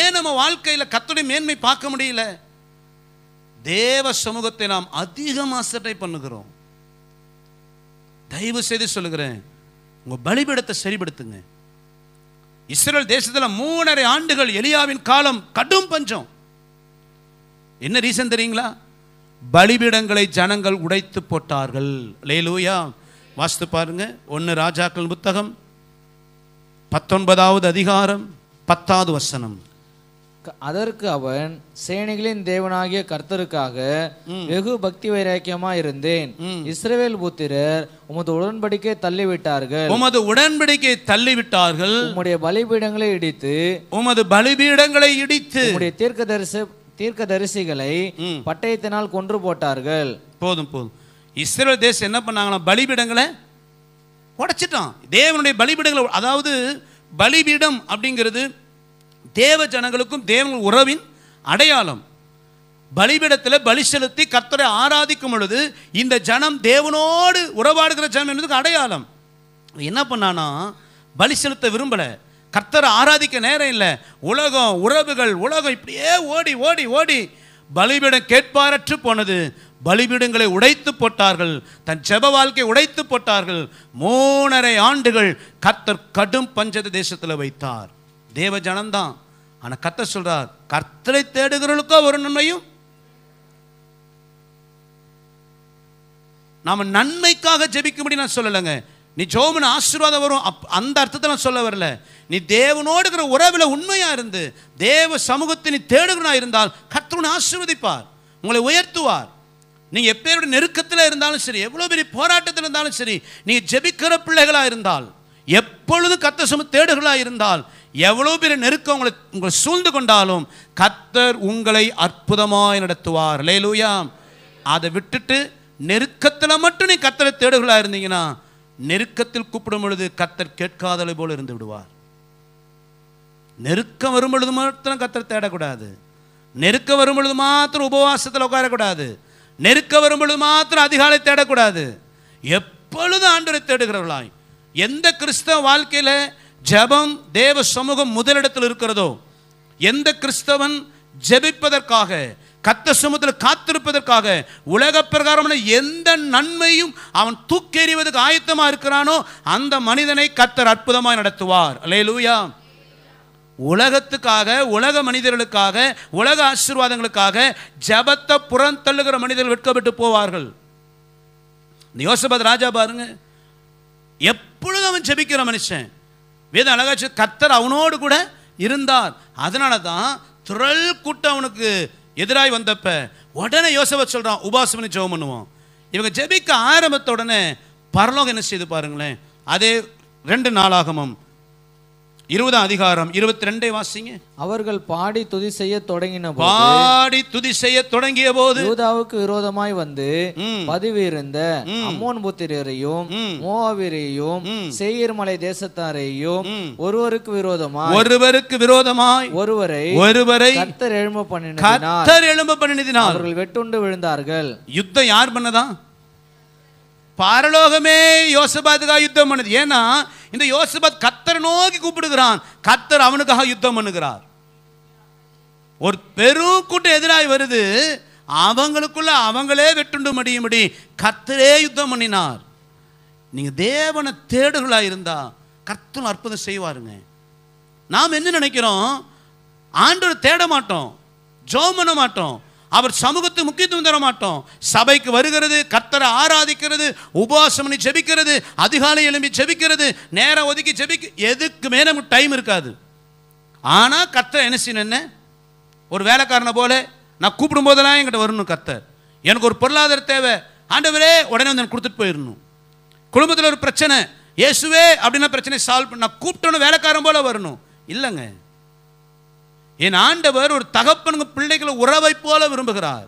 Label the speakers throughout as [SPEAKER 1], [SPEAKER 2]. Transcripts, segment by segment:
[SPEAKER 1] ஏன் நம்ம வாழ்க்கையில் கத்தனை மேன்மை பார்க்க முடியல தேவ சமூகத்தை நாம் அதிகமாக சட்டை பண்ணுகிறோம் தயவு செய்து சொல்லுகிறேன் உங்கள் பலிபீடத்தை சரிபடுத்துங்க இஸ்ரேல் தேசத்தில் மூணரை ஆண்டுகள் எலியாவின் காலம் கடும் பஞ்சம் என்ன ரீசன் தெரியுங்களா பலிபீடங்களை ஜனங்கள் உடைத்து போட்டார்கள் லேலூயா வாஸ்து பாருங்க ஒன்று ராஜாக்கள் புத்தகம் பத்தொன்பதாவது அதிகாரம் பத்தாவது வசனம் அதற்கு
[SPEAKER 2] அவன் சேனைகளின் தேவனாகிய கர்த்தருக்காக வெகு பக்தி வைராக்கியமா இருந்தேன் இஸ்ரேல் புத்திரர் உமது உடன்படிக்கை தள்ளிவிட்டார்கள் உமது
[SPEAKER 1] உடன்படிக்கை தள்ளிவிட்டார்கள் உம்முடைய பலிபீடங்களை இடித்து உமது பலிபீடங்களை இடித்து உம்முடைய
[SPEAKER 2] தீர்க்க தரிசி தீர்க்க தரிசிகளை பட்டயத்தினால் கொன்று போட்டார்கள் போதும் போதும்
[SPEAKER 1] இஸ்ரேல் தேசம் என்ன பண்ணாங்கன்னா பலிபீடங்களை உடைச்சிட்டான் தேவனுடைய பலிபீடங்களை அதாவது பலிபீடம் அப்படிங்கிறது தேவ ஜனங்களுக்கும் தேவன் உறவின் அடையாளம் பலிபிடத்தில் பலி செலுத்தி கர்த்தரை ஆராதிக்கும் பொழுது இந்த ஜனம் தேவனோடு உறவாடுகிற ஜனம் என்பதுக்கு அடையாளம் என்ன பண்ணானா பலி செலுத்த விரும்பலை கர்த்தரை ஆராதிக்க நேரம் இல்லை உலகம் உறவுகள் உலகம் இப்படியே ஓடி ஓடி ஓடி பலிபீடம் கேட்பாரற்று போனது பலிபீடங்களை உடைத்து போட்டார்கள் தன் ஜெப வாழ்க்கை உடைத்து போட்டார்கள் மூணரை ஆண்டுகள் கர்த்தர் கடும் பஞ்சத தேசத்தில் வைத்தார் தேவ ஜனந்தான் ஆனால் கத்த சொல்கிறார் கர்த்தரை தேடுகிறவர்களுக்கோ ஒரு நன்மையும் நாம் நன்மைக்காக ஜெபிக்கும்படி நான் சொல்லலைங்க நீ ஜோமன் ஆசீர்வாதம் வரும் அப் அந்த அர்த்தத்தை நான் சொல்ல வரல நீ தேவனோடு இருக்கிற உறவில் உண்மையாக இருந்து தேவ சமூகத்தை நீ தேடுகிறனா இருந்தால் கர்த்தவனை ஆசீர்வதிப்பார் உங்களை உயர்த்துவார் நீ எப்பேருடைய நெருக்கத்தில் இருந்தாலும் சரி எவ்வளோ பெரிய போராட்டத்தில் இருந்தாலும் சரி நீ ஜெபிக்கிற பிள்ளைகளாக இருந்தால் எப்பொழுது கத்த சம தேடுகளாக இருந்தால் எவ்வளோ பெரிய நெருக்கம் உங்களை உங்களை சூழ்ந்து கொண்டாலும் கத்தர் உங்களை அற்புதமாய் நடத்துவார் லேலூயா அதை விட்டுட்டு நெருக்கத்தில் மட்டும் நீ கத்தரை தேடுகளாக இருந்தீங்கன்னா நெருக்கத்தில் கூப்பிடும் பொழுது கத்தர் கேட்காதலை போல இருந்து விடுவார் நெருக்கம் வரும் பொழுது மாத்திரம் கத்தரை தேடக்கூடாது நெருக்கம் வரும் பொழுது மாத்திரம் உபவாசத்தில் உட்காரக்கூடாது நெருக்கம் வரும் பொழுது மாத்திரம் அதிகாலை தேடக்கூடாது எப்பொழுதும் ஆண்டரை தேடுகிறவர்களாய் எந்த கிறிஸ்தவ வாழ்க்கையில் ஜபம் தேவ சமூகம் முதலிடத்தில் இருக்கிறதோ எந்த கிறிஸ்தவன் ஜபிப்பதற்காக கத்த சமூகத்தில் காத்திருப்பதற்காக உலக பிரகாரமான எந்த நன்மையும் அவன் தூக்கேறிவதற்கு ஆயத்தமாக இருக்கிறானோ அந்த மனிதனை கத்தர் அற்புதமாக நடத்துவார் அலே லூயா உலகத்துக்காக உலக மனிதர்களுக்காக உலக ஆசீர்வாதங்களுக்காக ஜபத்தை புறந்தள்ளுகிற மனிதர்கள் வெட்கப்பட்டு போவார்கள் யோசபத் ராஜா பாருங்க எப்பொழுது அவன் ஜபிக்கிற மனுஷன் வேதம் அழகாச்சு கத்தர் அவனோடு கூட இருந்தார் அதனால தான் துரல் கூட்டம் அவனுக்கு எதிராய் வந்தப்ப உடனே யோசவை சொல்கிறான் உபாசம் ஜெபம் பண்ணுவோம் இவங்க ஜெபிக்க ஆரம்பத்த உடனே பரலோகம் என்ன செய்து பாருங்களேன் அதே ரெண்டு நாளாகமும் இருபதாம் அதிகாரம் இருபத்தி ரெண்டே வாசிங்க
[SPEAKER 2] அவர்கள் பாடி துதி செய்ய
[SPEAKER 1] தொடங்கின பாடி துதி செய்ய தொடங்கிய போது
[SPEAKER 2] யூதாவுக்கு விரோதமாய் வந்து பதிவிருந்த அம்மோன் புத்திரரையும் மோவாவிரையும் செய்யர்மலை மலை தேசத்தாரையும் ஒருவருக்கு விரோதமாய்
[SPEAKER 1] ஒருவருக்கு விரோதமாய் ஒருவரை ஒருவரை கத்தர்
[SPEAKER 2] எழும்ப பண்ணினார் கத்தர்
[SPEAKER 1] எழும்ப பண்ணினார் அவர்கள்
[SPEAKER 2] வெட்டுண்டு விழுந்தார்கள்
[SPEAKER 1] யுத்தம் யார் பண்ணதான் பாரலோகமே யோசபாத்துக்காக யுத்தம் பண்ணுது ஏன்னா இந்த யோசபாத் கத்தரை நோக்கி கூப்பிடுகிறான் கத்தர் அவனுக்காக யுத்தம் பண்ணுகிறார் ஒரு பெரும் கூட்டம் எதிராக வருது அவங்களுக்குள்ள அவங்களே வெட்டுண்டு முடி கத்தரே யுத்தம் பண்ணினார் நீங்கள் தேவனை தேடுகளாக இருந்தால் கர்த்தன் அற்புதம் செய்வாருங்க நாம் என்ன நினைக்கிறோம் ஆண்டு தேட மாட்டோம் ஜோம் பண்ண மாட்டோம் அவர் சமூகத்துக்கு முக்கியத்துவம் தர மாட்டோம் சபைக்கு வருகிறது கத்தரை ஆராதிக்கிறது உபவாசம் பண்ணி ஜெபிக்கிறது அதிகாலை எழும்பி ஜெபிக்கிறது நேரம் ஒதுக்கி ஜெபிக்க எதுக்குமே நமக்கு டைம் இருக்காது ஆனால் கத்தரை என்ன என்ன ஒரு வேலைக்காரனை போல நான் கூப்பிடும் போதெல்லாம் என்கிட்ட வரணும் கத்தர் எனக்கு ஒரு பொருளாதார தேவை ஆண்டவரே உடனே வந்து கொடுத்துட்டு போயிடணும் குடும்பத்தில் ஒரு பிரச்சனை இயேசுவே அப்படின்னா பிரச்சனை சால்வ் பண்ண கூப்பிட்டோன்னு வேலைக்காரன் போல வரணும் இல்லைங்க என் ஆண்டவர் ஒரு தகப்பனுக்கு பிள்ளைகளை உறவை போல விரும்புகிறார்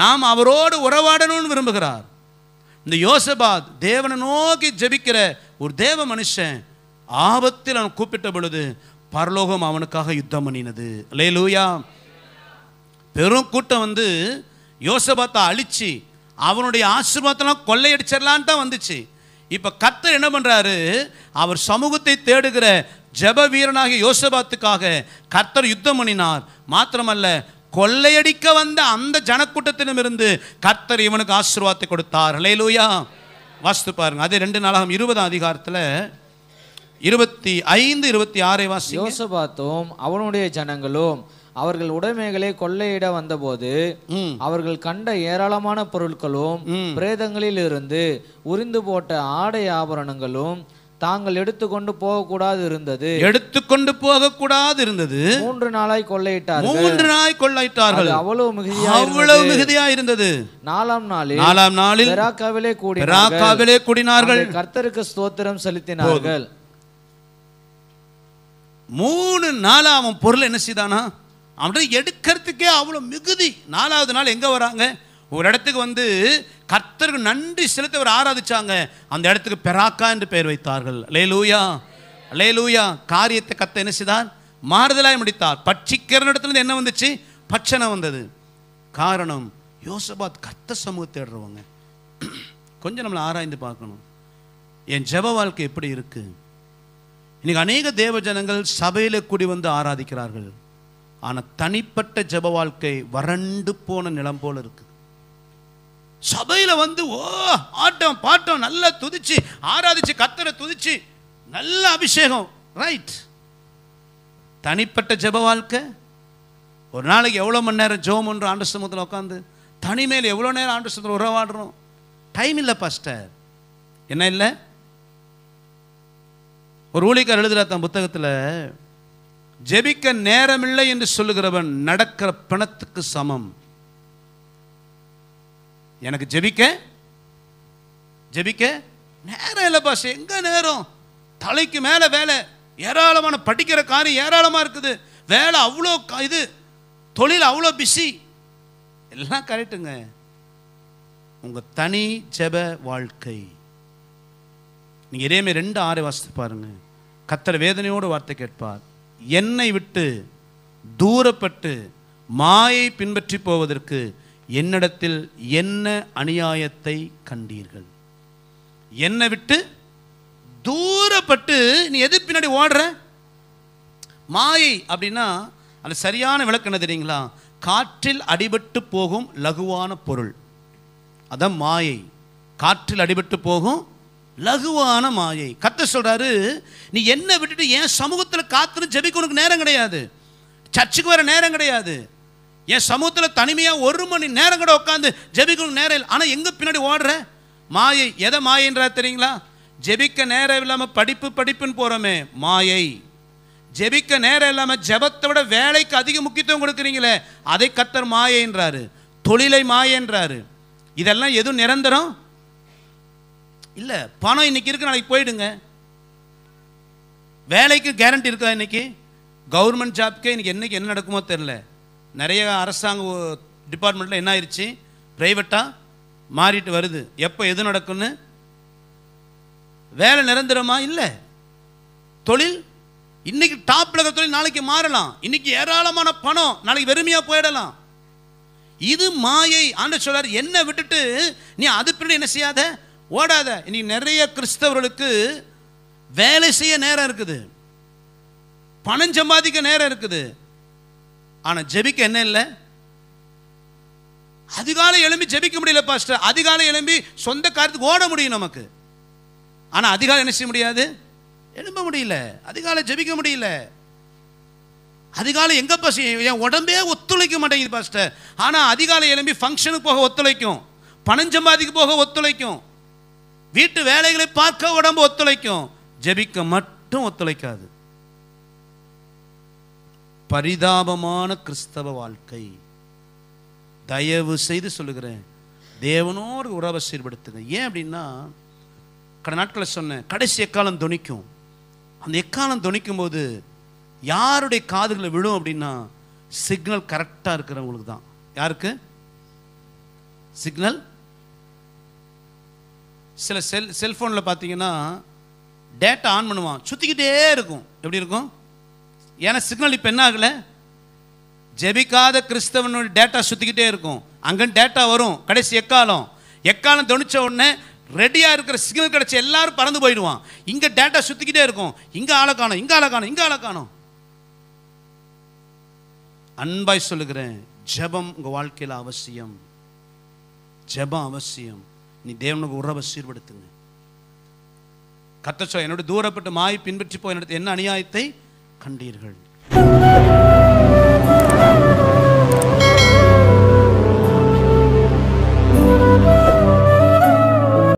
[SPEAKER 1] நாம் அவரோடு உறவாடணும்னு விரும்புகிறார் இந்த யோசபாத் தேவனை நோக்கி ஜெபிக்கிற ஒரு தேவ மனுஷன் ஆபத்தில் அவன் கூப்பிட்ட பொழுது பரலோகம் அவனுக்காக யுத்தம் பண்ணினது லே லூயா பெரும் கூட்டம் வந்து யோசபாத்தை அழித்து அவனுடைய ஆசிர்வாதத்தெல்லாம் கொள்ளையடிச்சிடலான் தான் வந்துச்சு இப்போ கத்தர் என்ன பண்ணுறாரு அவர் சமூகத்தை தேடுகிற ஜப வீரனாகிய யோசபாத்துக்காக கர்த்தர் யுத்தம் பண்ணினார் மாத்திரமல்ல கொள்ளையடிக்க வந்த அந்த ஜனக்கூட்டத்திடமிருந்து கர்த்தர் இவனுக்கு ஆசீர்வாதத்தை கொடுத்தார் லூயா வாசித்து பாருங்க அது ரெண்டு நாளாகும் இருபதாம் அதிகாரத்தில் இருபத்தி ஐந்து இருபத்தி ஆறை வாசி யோசபாத்தும் அவனுடைய ஜனங்களும் அவர்கள்
[SPEAKER 2] உடைமைகளை கொள்ளையிட வந்தபோது அவர்கள் கண்ட ஏராளமான பொருட்களும் பிரேதங்களில் இருந்து உரிந்து போட்ட ஆடை ஆபரணங்களும் தாங்கள் எடுத்துக்கொண்டு போகக்கூடாது இருந்தது
[SPEAKER 1] எடுத்துக்கொண்டு போகக்கூடாது இருந்தது மூன்று
[SPEAKER 2] நாளாய் கொள்ளையிட்டார் மூன்று நாளாய்
[SPEAKER 1] கொள்ளையிட்டார்கள் அவ்வளவு மிகுதியா அவ்வளவு மிகுதியா இருந்தது
[SPEAKER 2] நாலாம் நாளில் நாலாம் நாளில் ராக்காவிலே கூடி ராக்காவிலே கூடினார்கள்
[SPEAKER 1] கர்த்தருக்கு ஸ்தோத்திரம் செலுத்தினார்கள் மூணு நாளா பொருள் என்ன செய்தானா அவன் எடுக்கிறதுக்கே அவ்வளோ மிகுதி நாலாவது நாள் எங்கே வராங்க ஒரு இடத்துக்கு வந்து கர்த்தருக்கு நன்றி செலுத்தி அவர் ஆராதிச்சாங்க அந்த இடத்துக்கு பெராக்கா என்று பெயர் வைத்தார்கள் லே லூயா லே லூயா காரியத்தை கத்த என்ன செய்தார் மாறுதலாய் முடித்தார் பட்சிக்கிற இடத்துல என்ன வந்துச்சு பட்சனை வந்தது காரணம் யோசபாத் கத்த சமூகத்தை தேடுறவங்க கொஞ்சம் நம்மளை ஆராய்ந்து பார்க்கணும் என் ஜப வாழ்க்கை எப்படி இருக்கு இன்னைக்கு அநேக தேவ ஜனங்கள் சபையில் கூடி வந்து ஆராதிக்கிறார்கள் ஆனால் தனிப்பட்ட ஜப வாழ்க்கை வறண்டு போன நிலம் போல இருக்குது சபையில் வந்து ஓ ஆட்டம் பாட்டம் நல்லா துதிச்சு ஆராதிச்சு கத்தரை துதிச்சு நல்ல அபிஷேகம் ரைட் தனிப்பட்ட ஜப வாழ்க்கை ஒரு நாளைக்கு எவ்வளோ மணி நேரம் ஜோம்ன்ற ஆண்டு சமூகத்தில் உட்காந்து தனிமேல் எவ்வளோ நேரம் ஆண்டு சமூகத்தில் உறவாடுறோம் டைம் இல்லை பாஸ்டர் என்ன இல்லை ஒரு ஊழிக்கார் எழுதுகிற தன் புத்தகத்தில் ஜெபிக்க நேரமில்லை என்று சொல்லுகிறவன் நடக்கிற பிணத்துக்கு சமம் எனக்கு ஜெபிக்க ஜெபிக்க நேரம் இல்லை பாஷ எங்க நேரம் தலைக்கு மேலே வேலை ஏராளமான படிக்கிற காரியம் ஏராளமாக இருக்குது வேலை அவ்வளோ இது தொழில் அவ்வளோ பிஸி எல்லாம் கரெக்டுங்க உங்கள் தனி ஜெப வாழ்க்கை நீங்கள் இதேமே ரெண்டு ஆறு வாசித்து பாருங்க கத்திர வேதனையோடு வார்த்தை கேட்பார் என்னை விட்டு தூரப்பட்டு மாயை பின்பற்றி போவதற்கு என்னிடத்தில் என்ன அநியாயத்தை கண்டீர்கள் என்னை விட்டு தூரப்பட்டு நீ எது பின்னாடி ஓடுற மாயை அப்படின்னா அந்த சரியான விளக்கம் என்ன தெரியுங்களா காற்றில் அடிபட்டு போகும் லகுவான பொருள் அதான் மாயை காற்றில் அடிபட்டு போகும் லகுவான மாயை கத்த சொல்கிறாரு நீ என்ன விட்டுட்டு ஏன் சமூகத்தில் காத்துன்னு ஜெபிக்க உனக்கு நேரம் கிடையாது சர்ச்சுக்கு வர நேரம் கிடையாது என் சமூகத்தில் தனிமையாக ஒரு மணி நேரம் கூட உட்காந்து ஜெபிக்கணும் நேரம் இல்லை ஆனால் எங்கே பின்னாடி ஓடுற மாயை எதை மாயின்றா தெரியுங்களா ஜெபிக்க நேரம் இல்லாமல் படிப்பு படிப்புன்னு போகிறோமே மாயை ஜெபிக்க நேரம் இல்லாமல் ஜெபத்தை விட வேலைக்கு அதிக முக்கியத்துவம் கொடுக்குறீங்களே அதை கத்தர் மாயன்றாரு தொழிலை மாயன்றாரு இதெல்லாம் எதுவும் நிரந்தரம் இல்லை பணம் இன்னைக்கு இருக்கு நாளைக்கு போயிடுங்க வேலைக்கு கேரண்டி இருக்கா இன்னைக்கு கவர்மெண்ட் ஜாப்க்கே இன்னைக்கு என்னைக்கு என்ன நடக்குமோ தெரில நிறைய அரசாங்க டிபார்ட்மெண்ட்டில் என்ன ஆயிடுச்சு ப்ரைவேட்டாக மாறிட்டு வருது எப்போ எது நடக்கும்னு வேலை நிரந்தரமாக இல்லை தொழில் இன்னைக்கு டாப் இருக்கிற தொழில் நாளைக்கு மாறலாம் இன்னைக்கு ஏராளமான பணம் நாளைக்கு வெறுமையாக போயிடலாம் இது மாயை ஆண்டு சொல்றார் என்னை விட்டுட்டு நீ அது பின்னாடி என்ன செய்யாத ஓடாத இன்னைக்கு நிறைய கிறிஸ்தவர்களுக்கு வேலை செய்ய நேரம் இருக்குது பணம் சம்பாதிக்க நேரம் இருக்குது ஆனால் ஜெபிக்க என்ன இல்லை அதிகாலை எழும்பி ஜெபிக்க முடியல பாஸ்டர் அதிகாலை எழும்பி சொந்த காரத்துக்கு ஓட முடியும் நமக்கு ஆனால் அதிகாலை என்ன செய்ய முடியாது எழும்ப முடியல அதிகாலை ஜெபிக்க முடியல அதிகாலை எங்கே பசி என் உடம்பே ஒத்துழைக்க மாட்டேங்குது பாஸ்டர் ஆனால் அதிகாலை எழும்பி ஃபங்க்ஷனுக்கு போக ஒத்துழைக்கும் பனஞ்சம்பாதிக்கு போக ஒத்துழைக்கும் வீட்டு வேலைகளை பார்க்க உடம்பு ஒத்துழைக்கும் ஜெபிக்க மட்டும் ஒத்துழைக்காது பரிதாபமான கிறிஸ்தவ வாழ்க்கை தயவு செய்து சொல்லுகிறேன் தேவனோடு உறவை சீர்படுத்துங்க ஏன் அப்படின்னா கடை நாட்களை சொன்னேன் கடைசி எக்காலம் துணிக்கும் அந்த எக்காலம் துணிக்கும் போது யாருடைய காதுகளை விழும் அப்படின்னா சிக்னல் கரெக்டாக இருக்கிறவங்களுக்கு தான் யாருக்கு சிக்னல் சில செல் செல்ஃபோனில் பார்த்தீங்கன்னா டேட்டா ஆன் பண்ணுவான் சுற்றிக்கிட்டே இருக்கும் எப்படி இருக்கும் ஏன்னா சிக்னல் இப்போ என்ன ஆகலை ஜெபிக்காத கிறிஸ்தவனுடைய டேட்டா சுற்றிக்கிட்டே இருக்கும் அங்கே டேட்டா வரும் கடைசி எக்காலம் எக்காலம் தொணிச்ச உடனே ரெடியாக இருக்கிற சிக்னல் கிடச்சி எல்லாரும் பறந்து போயிடுவான் இங்கே டேட்டா சுற்றிக்கிட்டே இருக்கும் இங்கே ஆளை காணும் இங்கே ஆளை காணும் இங்கே ஆளை காணும் அன்பாய் சொல்லுகிறேன் ஜபம் உங்கள் வாழ்க்கையில் அவசியம் ஜபம் அவசியம் நீ தேவனுக்கு உறவை சீர்படுத்துங்க கத்த என்னோட தூரப்பட்டு மாய் பின்பற்றி போய் என்னோட என்ன அநியாயத்தை கண்டீர்கள்